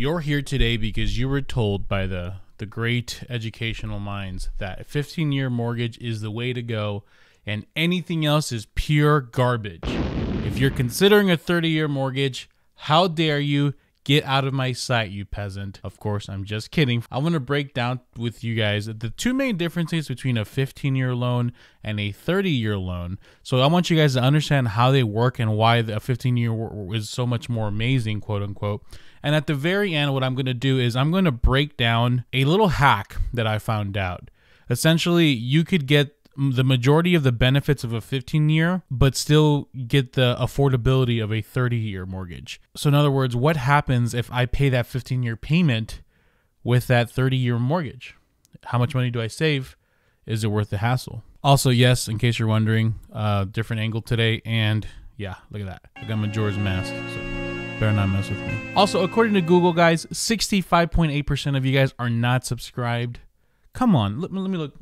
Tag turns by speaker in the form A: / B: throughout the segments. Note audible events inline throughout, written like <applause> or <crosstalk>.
A: You're here today because you were told by the, the great educational minds that a 15 year mortgage is the way to go and anything else is pure garbage. If you're considering a 30 year mortgage, how dare you? Get out of my sight, you peasant. Of course, I'm just kidding. I want to break down with you guys the two main differences between a 15 year loan and a 30 year loan. So I want you guys to understand how they work and why a 15 year is so much more amazing, quote unquote. And at the very end, what I'm going to do is I'm going to break down a little hack that I found out. Essentially, you could get the majority of the benefits of a 15 year, but still get the affordability of a 30 year mortgage. So, in other words, what happens if I pay that 15 year payment with that 30 year mortgage? How much money do I save? Is it worth the hassle? Also, yes, in case you're wondering, uh, different angle today. And yeah, look at that. I got my Majora's Mask. So better not mess with me. Also, according to Google, guys, 65.8% of you guys are not subscribed. Come on, let, let me look.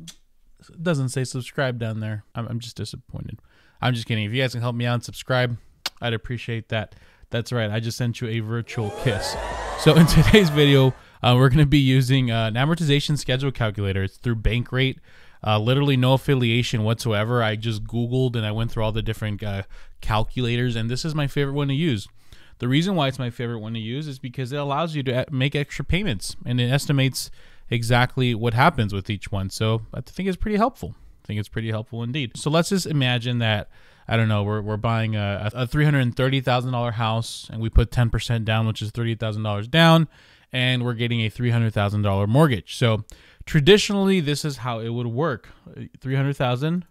A: It doesn't say subscribe down there. I'm, I'm just disappointed. I'm just kidding. If you guys can help me out and subscribe, I'd appreciate that. That's right. I just sent you a virtual kiss. So <laughs> in today's video, uh, we're going to be using uh, an amortization schedule calculator. It's through Bankrate. Uh, literally no affiliation whatsoever. I just Googled and I went through all the different uh, calculators, and this is my favorite one to use. The reason why it's my favorite one to use is because it allows you to uh, make extra payments and it estimates exactly what happens with each one. So I think it's pretty helpful. I think it's pretty helpful indeed. So let's just imagine that I don't know, we're, we're buying a, a $330,000 house and we put 10% down, which is $30,000 down, and we're getting a $300,000 mortgage. So traditionally, this is how it would work 300000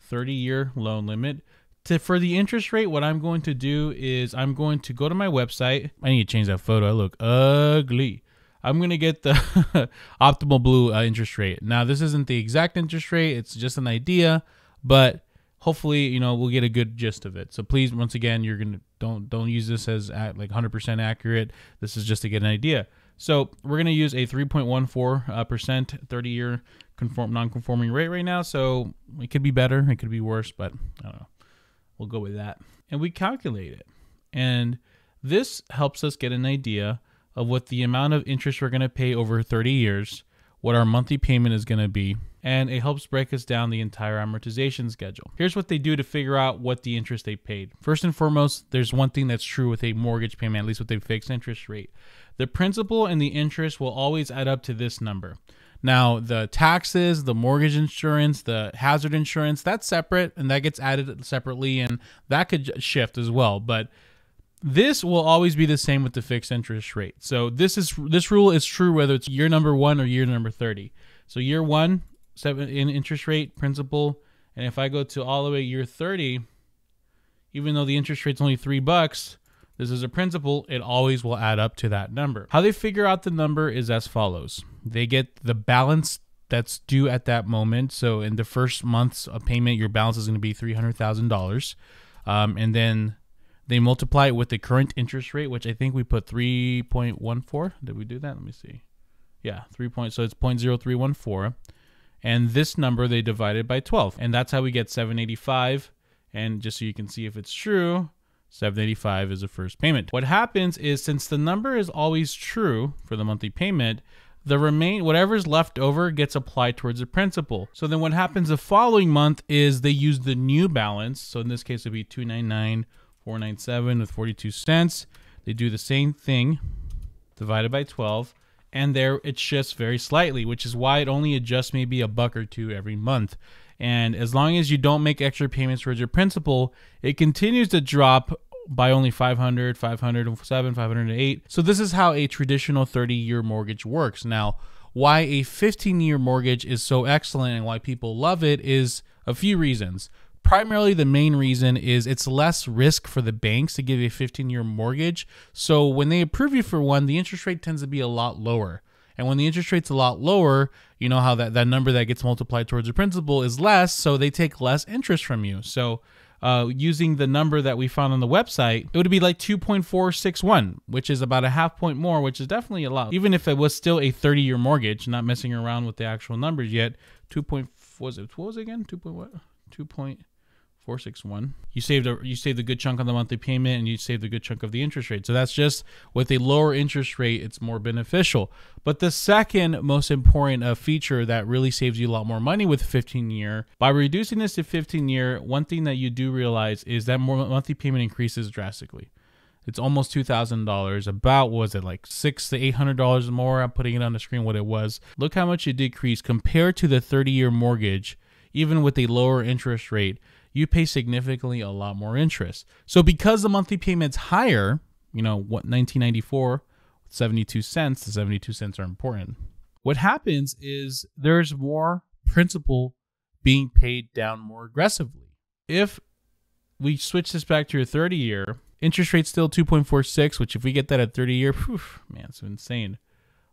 A: 30 year loan limit. To, for the interest rate, what I'm going to do is I'm going to go to my website. I need to change that photo. I look ugly. I'm going to get the <laughs> optimal blue uh, interest rate. Now, this isn't the exact interest rate, it's just an idea, but hopefully, you know, we'll get a good gist of it. So please once again, you're going to don't don't use this as at like 100% accurate. This is just to get an idea. So, we're going to use a 3.14% uh, 30 year conform non-conforming rate right now, so it could be better, it could be worse, but I don't know. We'll go with that. And we calculate it. And this helps us get an idea of what the amount of interest we're going to pay over 30 years, what our monthly payment is going to be, and it helps break us down the entire amortization schedule. Here's what they do to figure out what the interest they paid. First and foremost, there's one thing that's true with a mortgage payment, at least with a fixed interest rate. The principal and the interest will always add up to this number. Now, the taxes, the mortgage insurance, the hazard insurance, that's separate and that gets added separately and that could shift as well. But this will always be the same with the fixed interest rate. So this is this rule is true whether it's year number one or year number thirty. So year one, seven in interest rate principal, and if I go to all the way year thirty, even though the interest rate's only three bucks, this is a principle, it always will add up to that number. How they figure out the number is as follows. They get the balance that's due at that moment. So in the first month's of payment, your balance is going to be $300,000. Um, and then they multiply it with the current interest rate, which I think we put 3.14. Did we do that? Let me see. Yeah, 3 point. So it's 0.0314. And this number they divided by 12. And that's how we get 785. And just so you can see if it's true, 785 is the first payment. What happens is since the number is always true for the monthly payment, the remain whatever's left over gets applied towards the principal. So then what happens the following month is they use the new balance. So in this case it'd be 299 497 with 42 cents. They do the same thing divided by 12 and there it shifts very slightly, which is why it only adjusts maybe a buck or two every month. And as long as you don't make extra payments towards your principal, it continues to drop by only 500, 507, 508. So this is how a traditional 30-year mortgage works. Now, why a 15-year mortgage is so excellent and why people love it is a few reasons primarily the main reason is it's less risk for the banks to give a 15 year mortgage. So when they approve you for one, the interest rate tends to be a lot lower. And when the interest rate's a lot lower, you know how that, that number that gets multiplied towards the principal is less, so they take less interest from you. So uh, using the number that we found on the website, it would be like 2.461, which is about a half point more, which is definitely a lot. Even if it was still a 30 year mortgage, not messing around with the actual numbers yet, 2. Point, was it, what was it again? 2. Point what? 2. Point, four six one. You saved a you saved a good chunk on the monthly payment, and you saved a good chunk of the interest rate. So that's just with a lower interest rate, it's more beneficial. But the second most important uh, feature that really saves you a lot more money with 15 year by reducing this to 15 year, one thing that you do realize is that more monthly payment increases drastically. It's almost two thousand dollars. About was it like six to eight hundred dollars more? I'm putting it on the screen what it was. Look how much it decreased compared to the 30 year mortgage even with a lower interest rate, you pay significantly a lot more interest. So because the monthly payment's higher, you know, what 1994 72 cents, the 72 cents are important. What happens is there's more principal being paid down more aggressively. If we switch this back to your 30 year, interest rate still 2.46, which if we get that at 30 year, whew, man, it's insane.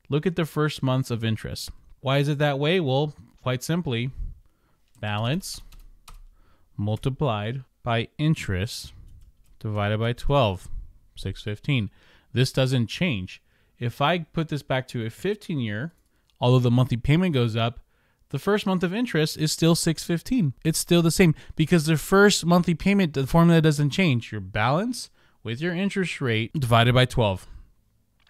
A: Look at the first months of interest. Why is it that way? Well, quite simply, balance multiplied by interest divided by 12, 615. This doesn't change. If I put this back to a 15 year, although the monthly payment goes up, the first month of interest is still 615. It's still the same because the first monthly payment, the formula doesn't change. Your balance with your interest rate divided by 12.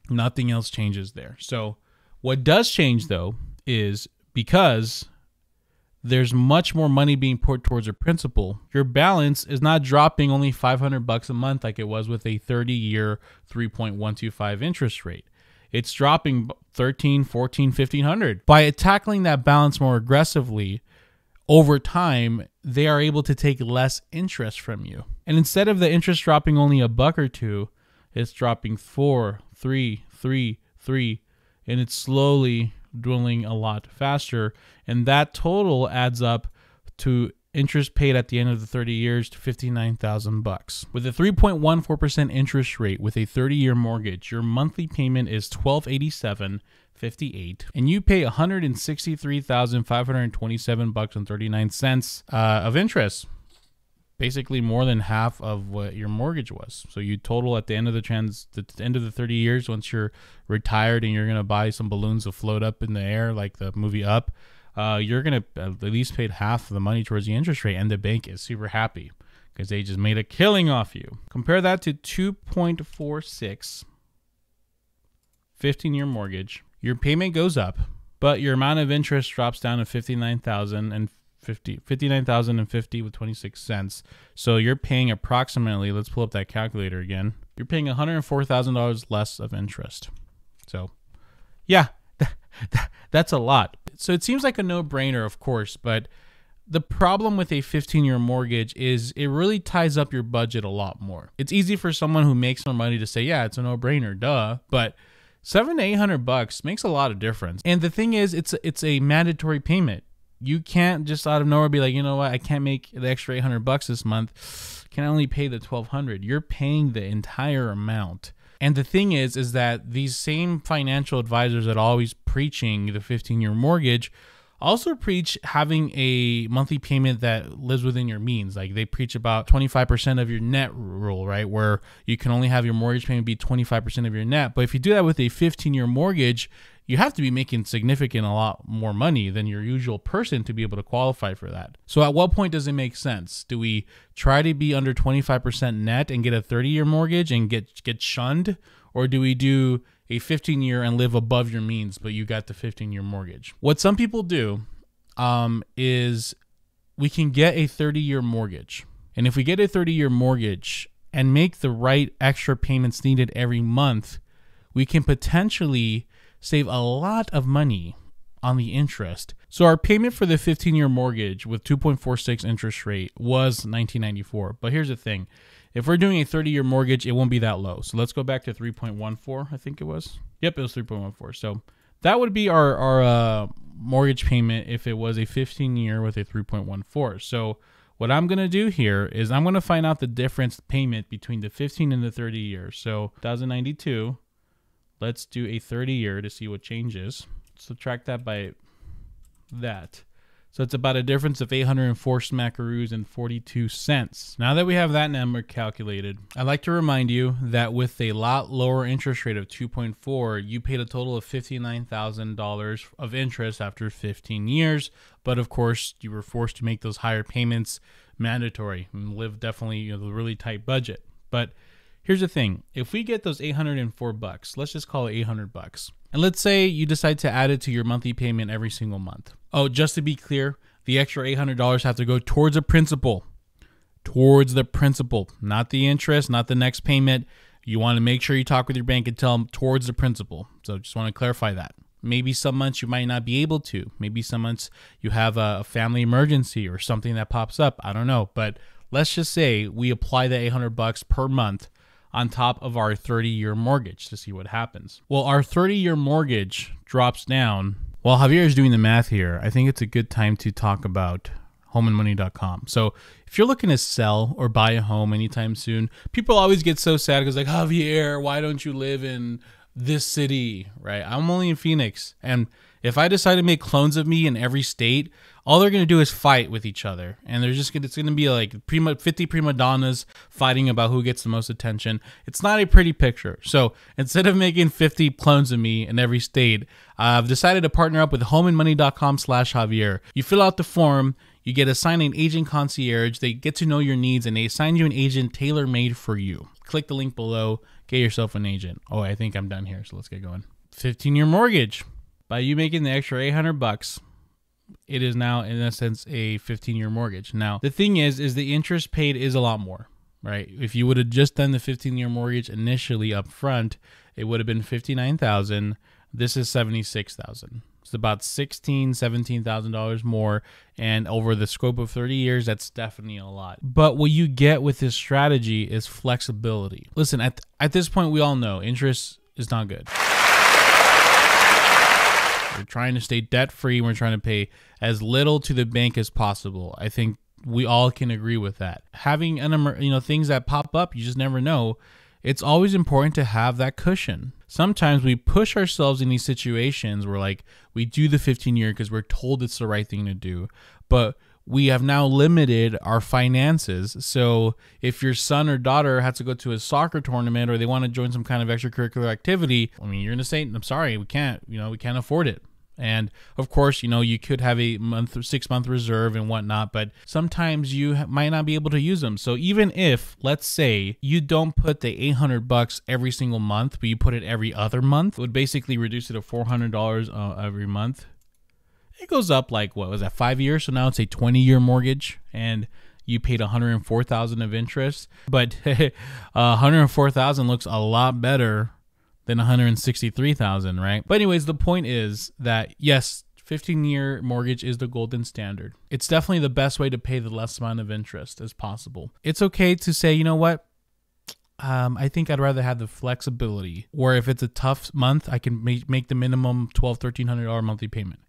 A: Nothing else changes there. So, what does change though is because there's much more money being put towards your principal. Your balance is not dropping only 500 bucks a month like it was with a 30 year 3.125 interest rate. It's dropping 13, 14, 1500. By tackling that balance more aggressively, over time, they are able to take less interest from you. And instead of the interest dropping only a buck or two, it's dropping four, three, three, three, and it's slowly dwindling a lot faster. And that total adds up to interest paid at the end of the 30 years to 59,000 bucks. With a 3.14% interest rate with a 30-year mortgage, your monthly payment is 1287.58 and you pay 163,527 bucks and 39 cents uh, of interest basically more than half of what your mortgage was. So you total at the end of the trans the end of the 30 years once you're retired and you're going to buy some balloons to float up in the air like the movie Up, uh, you're going to uh, at least paid half of the money towards the interest rate and the bank is super happy because they just made a killing off you. Compare that to 2.46 15 year mortgage. Your payment goes up, but your amount of interest drops down to 59,000 and 50 59,050 with 26 cents. So you're paying approximately, let's pull up that calculator again. You're paying $104,000 less of interest. So, yeah, <laughs> that's a lot. So it seems like a no-brainer, of course, but the problem with a 15 year mortgage is it really ties up your budget a lot more. It's easy for someone who makes more money to say, yeah, it's a no brainer, duh. But seven to 800 bucks makes a lot of difference. And the thing is, it's, a, it's a mandatory payment you can't just out of nowhere be like, you know what, I can't make the extra 800 bucks this month. Can I only pay the 1200? You're paying the entire amount. And the thing is, is that these same financial advisors that are always preaching the 15 year mortgage also preach having a monthly payment that lives within your means. Like they preach about 25% of your net rule, right? Where you can only have your mortgage payment be 25% of your net. But if you do that with a 15 year mortgage, you have to be making significant a lot more money than your usual person to be able to qualify for that. So at what point does it make sense? Do we try to be under 25% net and get a 30-year mortgage and get get shunned or do we do a 15-year and live above your means but you got the 15-year mortgage? What some people do um, is we can get a 30-year mortgage. And if we get a 30-year mortgage and make the right extra payments needed every month, we can potentially save a lot of money on the interest. So our payment for the 15-year mortgage with 2.46 interest rate was 1994. But here's the thing. If we're doing a 30-year mortgage, it won't be that low. So let's go back to 3.14, I think it was. Yep, it was 3.14. So that would be our our uh, mortgage payment if it was a 15-year with a 3.14. So what I'm going to do here is I'm going to find out the difference payment between the 15 and the 30 year. So 1092 Let's do a 30 year to see what changes. Subtract that by that. So it's about a difference of 804 smackaroos and 42 cents. Now that we have that number calculated, I'd like to remind you that with a lot lower interest rate of 2.4, you paid a total of $59,000 of interest after 15 years. But of course, you were forced to make those higher payments mandatory and live definitely you know, the really tight budget. But Here's the thing. If we get those 804 bucks, let's just call it 800 bucks. And let's say you decide to add it to your monthly payment every single month. Oh, just to be clear, the extra $800 have to go towards a principal. Towards the principal, not the interest, not the next payment. You want to make sure you talk with your bank and tell them towards the principal. So just want to clarify that. Maybe some months you might not be able to. Maybe some months you have a family emergency or something that pops up. I don't know, but let's just say we apply the 800 bucks per month on top of our 30 year mortgage to see what happens. Well, our 30 year mortgage drops down. While Javier is doing the math here, I think it's a good time to talk about homeandmoney.com. So if you're looking to sell or buy a home anytime soon, people always get so sad because like, Javier, why don't you live in this city, right? I'm only in Phoenix. And if I decide to make clones of me in every state, all they're gonna do is fight with each other, and they're just gonna, it's gonna be like prima, fifty prima donnas fighting about who gets the most attention. It's not a pretty picture. So instead of making fifty clones of me in every state, I've decided to partner up with HomeAndMoney.com/Javier. You fill out the form. You get assigned an agent concierge. They get to know your needs and they assign you an agent tailor made for you. Click the link below. Get yourself an agent. Oh, I think I'm done here, so let's get going. 15 year mortgage. By you making the extra 800 bucks, it is now in essence a 15 year mortgage. Now, the thing is is the interest paid is a lot more, right? If you would have just done the 15 year mortgage initially up front, it would have been 59,000. This is 76,000. It's about 16, $17,000 more and over the scope of 30 years, that's definitely a lot. But what you get with this strategy is flexibility. Listen, at at this point we all know interest is not good. We're trying to stay debt free. We're trying to pay as little to the bank as possible. I think we all can agree with that. Having an you know things that pop up, you just never know. It's always important to have that cushion. Sometimes we push ourselves in these situations where like we do the 15 year because we're told it's the right thing to do, but we have now limited our finances. So if your son or daughter has to go to a soccer tournament or they want to join some kind of extracurricular activity, I mean, you're going to say, I'm sorry, we can't, you know, we can't afford it. And of course, you know, you could have a month or six month reserve and whatnot, but sometimes you might not be able to use them. So even if, let's say, you don't put the 800 bucks every single month, but you put it every other month, it would basically reduce it to $400 uh, every month it goes up like what was that five years? So now it's a 20 year mortgage, and you paid 104,000 of interest, but 104,000 <laughs> looks a lot better than 163,000, right? But anyways, the point is that yes, 15 year mortgage is the golden standard. It's definitely the best way to pay the less amount of interest as possible. It's okay to say, you know what? Um, I think I'd rather have the flexibility where if it's a tough month, I can make, make the minimum $1,200, $1,300 monthly payment.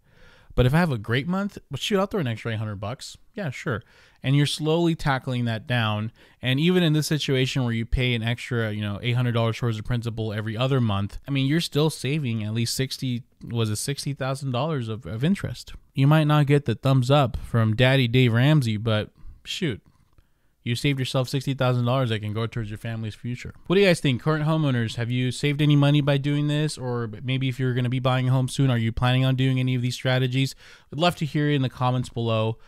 A: But if I have a great month, well, shoot, I'll throw an extra 800 bucks. Yeah, sure. And you're slowly tackling that down. And even in this situation where you pay an extra, you know, $800 towards the principal every other month, I mean, you're still saving at least 60, was it $60,000 of, of interest. You might not get the thumbs up from Daddy Dave Ramsey, but shoot, you saved yourself $60,000 that can go towards your family's future. What do you guys think? Current homeowners, have you saved any money by doing this? Or maybe if you're going to be buying a home soon, are you planning on doing any of these strategies? Would love to hear in the comments below.